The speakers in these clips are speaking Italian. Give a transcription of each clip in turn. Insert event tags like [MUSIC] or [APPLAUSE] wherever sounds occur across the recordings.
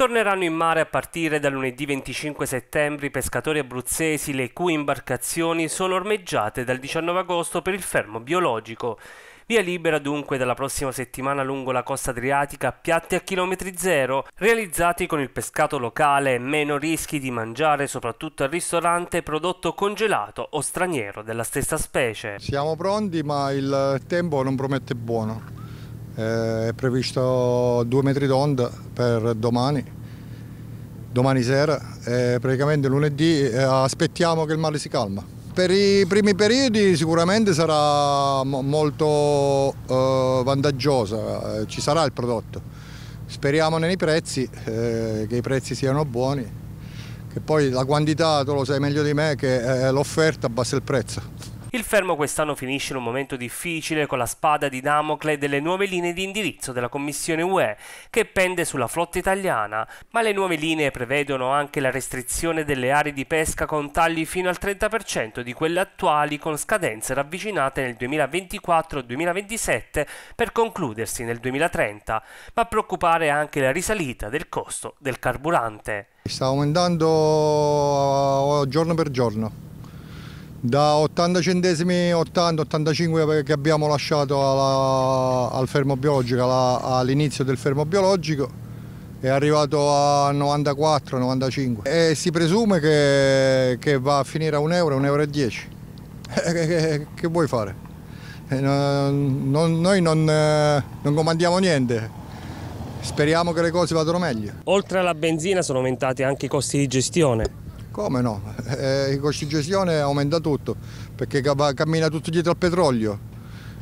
Torneranno in mare a partire da lunedì 25 settembre i pescatori abruzzesi le cui imbarcazioni sono ormeggiate dal 19 agosto per il fermo biologico. Via libera dunque dalla prossima settimana lungo la costa adriatica piatti a chilometri zero, realizzati con il pescato locale e meno rischi di mangiare soprattutto al ristorante prodotto congelato o straniero della stessa specie. Siamo pronti ma il tempo non promette buono. Eh, è previsto due metri d'onda per domani, domani sera e eh, praticamente lunedì eh, aspettiamo che il mare si calma. Per i primi periodi sicuramente sarà molto eh, vantaggiosa, eh, ci sarà il prodotto. Speriamo nei prezzi, eh, che i prezzi siano buoni, che poi la quantità, tu lo sai meglio di me, che l'offerta abbassa il prezzo. Il fermo quest'anno finisce in un momento difficile con la spada di Damocle delle nuove linee di indirizzo della Commissione UE che pende sulla flotta italiana, ma le nuove linee prevedono anche la restrizione delle aree di pesca con tagli fino al 30% di quelle attuali con scadenze ravvicinate nel 2024-2027 per concludersi nel 2030, ma preoccupare anche la risalita del costo del carburante. Sta aumentando eh, giorno per giorno da 80 centesimi 80 85 che abbiamo lasciato alla, al fermo biologico all'inizio del fermo biologico è arrivato a 94 95 e si presume che, che va a finire a 1 euro 1,10 euro e [LAUGHS] che, che, vuoi fare eh, non, noi non, eh, non comandiamo niente speriamo che le cose vadano meglio oltre alla benzina sono aumentati anche i costi di gestione come no? Eh, il costo di gestione aumenta tutto, perché cammina tutto dietro al petrolio.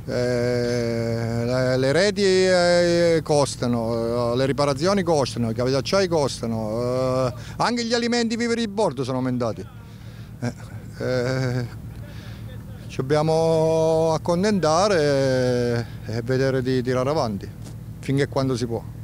Eh, le reti eh, costano, eh, le riparazioni costano, i cavi d'acciai costano, eh, anche gli alimenti viveri di bordo sono aumentati. Eh, ci dobbiamo accontentare e vedere di tirare avanti, finché quando si può.